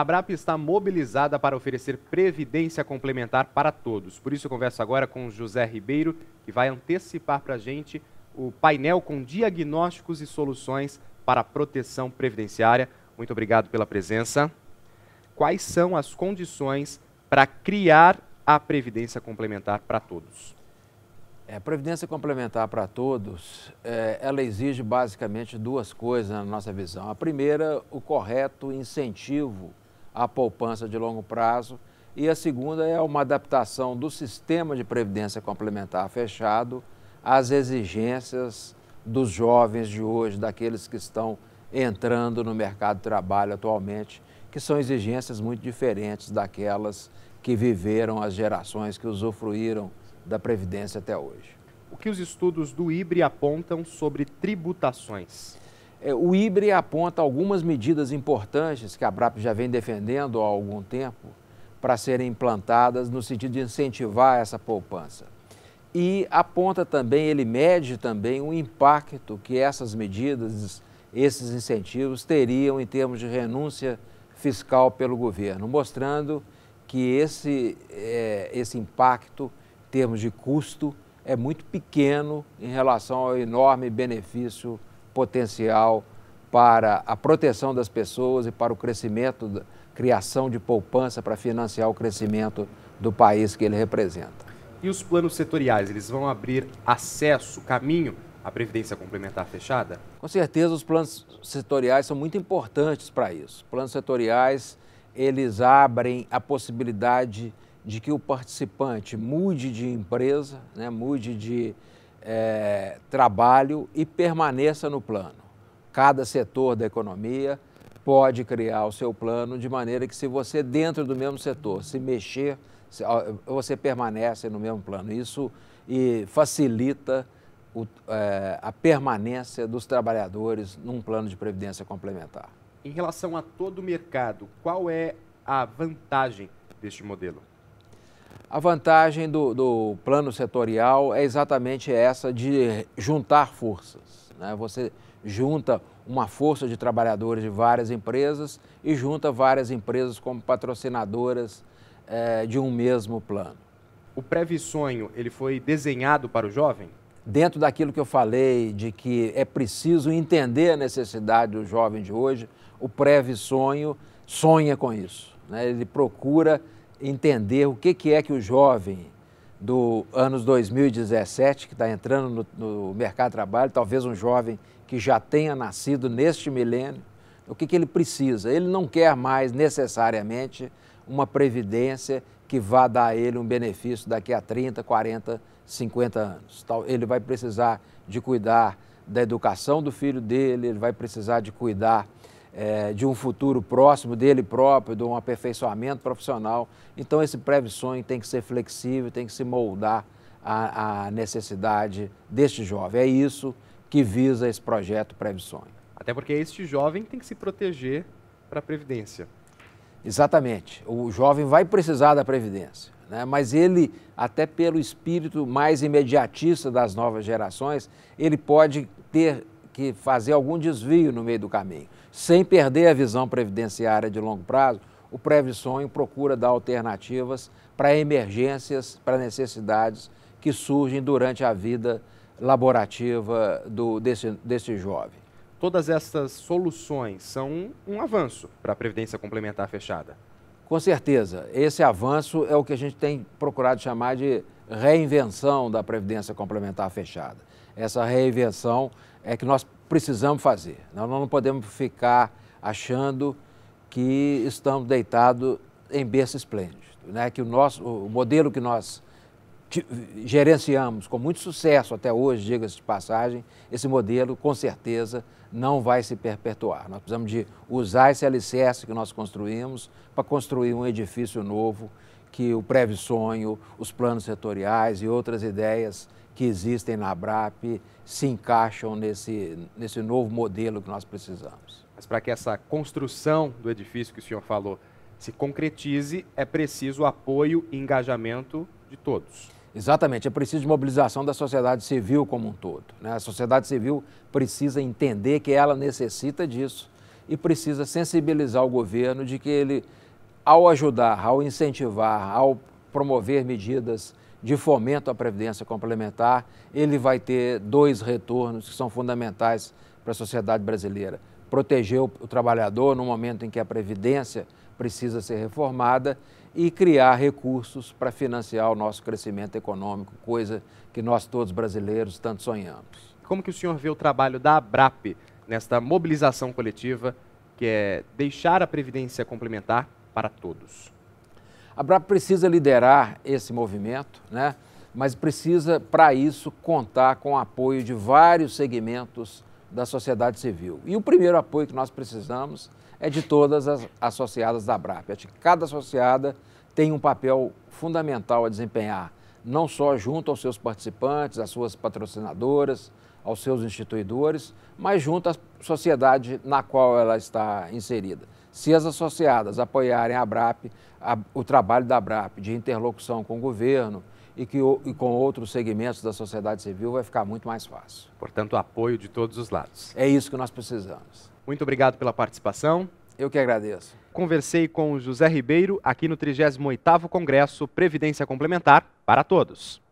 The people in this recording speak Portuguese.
A ABRAP está mobilizada para oferecer previdência complementar para todos. Por isso, eu converso agora com José Ribeiro, que vai antecipar para a gente o painel com diagnósticos e soluções para a proteção previdenciária. Muito obrigado pela presença. Quais são as condições para criar a previdência complementar para todos? É, a previdência complementar para todos, é, ela exige basicamente duas coisas na nossa visão. A primeira, o correto incentivo a poupança de longo prazo. E a segunda é uma adaptação do sistema de previdência complementar fechado às exigências dos jovens de hoje, daqueles que estão entrando no mercado de trabalho atualmente, que são exigências muito diferentes daquelas que viveram as gerações que usufruíram da previdência até hoje. O que os estudos do IBRE apontam sobre tributações? É, o IBRE aponta algumas medidas importantes que a BRAP já vem defendendo há algum tempo para serem implantadas no sentido de incentivar essa poupança. E aponta também, ele mede também o impacto que essas medidas, esses incentivos teriam em termos de renúncia fiscal pelo governo, mostrando que esse, é, esse impacto em termos de custo é muito pequeno em relação ao enorme benefício potencial para a proteção das pessoas e para o crescimento, criação de poupança para financiar o crescimento do país que ele representa. E os planos setoriais, eles vão abrir acesso, caminho à previdência complementar fechada? Com certeza os planos setoriais são muito importantes para isso. Planos setoriais, eles abrem a possibilidade de que o participante mude de empresa, né, mude de, é, trabalho e permaneça no plano. Cada setor da economia pode criar o seu plano de maneira que se você dentro do mesmo setor se mexer, você permanece no mesmo plano. Isso e facilita o, é, a permanência dos trabalhadores num plano de previdência complementar. Em relação a todo o mercado, qual é a vantagem deste modelo? A vantagem do, do, plano setorial é exatamente essa de juntar forças. Né? Você junta uma força de trabalhadores de várias empresas e junta várias empresas como patrocinadoras é, de um mesmo plano. O Previsonho, ele foi desenhado para o jovem? Dentro daquilo que eu falei de que é preciso entender a necessidade do jovem de hoje, o Previsonho sonha com isso. Né? Ele procura entender o que, que é que o jovem do anos 2017, que está entrando no, no, mercado de trabalho, talvez um jovem que já tenha nascido neste milênio, o que, que ele precisa? Ele não quer mais necessariamente uma previdência que vá dar a ele um benefício daqui a 30, 40, 50 anos. Ele vai precisar de cuidar da educação do filho dele, ele vai precisar de cuidar é, de um futuro próximo dele próprio, de um aperfeiçoamento profissional. Então, esse pré sonho tem que ser flexível, tem que se moldar à, à necessidade deste jovem. É isso que visa esse projeto prévio-sonho. Até porque este jovem tem que se proteger para a Previdência. Exatamente. O jovem vai precisar da Previdência. Né? Mas ele, até pelo espírito mais imediatista das novas gerações, ele pode ter que fazer algum desvio no meio do caminho. Sem perder a visão previdenciária de longo prazo, o Previsonho procura dar alternativas para emergências, para necessidades que surgem durante a vida laborativa do, desse, desse jovem. Todas essas soluções são um avanço para a Previdência Complementar Fechada. Com certeza. Esse avanço é o que a gente tem procurado chamar de reinvenção da Previdência Complementar Fechada essa reinvenção é que nós precisamos fazer. Nós não podemos ficar achando que estamos deitados em berço esplêndido, né? que o, nosso, o modelo que nós gerenciamos com muito sucesso até hoje, diga-se de passagem, esse modelo com certeza não vai se perpetuar. Nós precisamos de usar esse alicerce que nós construímos para construir um edifício novo que o breve sonho, os planos setoriais e outras ideias que existem na BRAP se encaixam nesse, nesse novo modelo que nós precisamos. Mas para que essa construção do edifício que o senhor falou se concretize, é preciso apoio e engajamento de todos. Exatamente, é preciso de mobilização da sociedade civil como um todo. Né? A sociedade civil precisa entender que ela necessita disso e precisa sensibilizar o governo de que ele, ao ajudar, ao incentivar, ao promover medidas de fomento à previdência complementar, ele vai ter dois retornos que são fundamentais para a sociedade brasileira. Proteger o, trabalhador no momento em que a previdência precisa ser reformada e criar recursos para financiar o nosso crescimento econômico, coisa que nós todos brasileiros tanto sonhamos. Como que o senhor vê o trabalho da ABRAP nesta mobilização coletiva que é deixar a previdência complementar para todos? A BRAP precisa liderar esse movimento, né? mas precisa, para isso, contar com o apoio de vários segmentos da sociedade civil. E o primeiro apoio que nós precisamos é de todas as associadas da BRAP. Acho que cada associada tem um papel fundamental a desempenhar, não só junto aos seus participantes, às suas patrocinadoras, aos seus instituidores, mas junto à sociedade na qual ela está inserida. Se as associadas apoiarem a Brap, a, o trabalho da Brap de interlocução com o governo e, que, e com outros segmentos da sociedade civil, vai ficar muito mais fácil. Portanto, apoio de todos os lados. É isso que nós precisamos. Muito obrigado pela participação. Eu que agradeço. Conversei com o José Ribeiro aqui no 38º Congresso Previdência Complementar para Todos.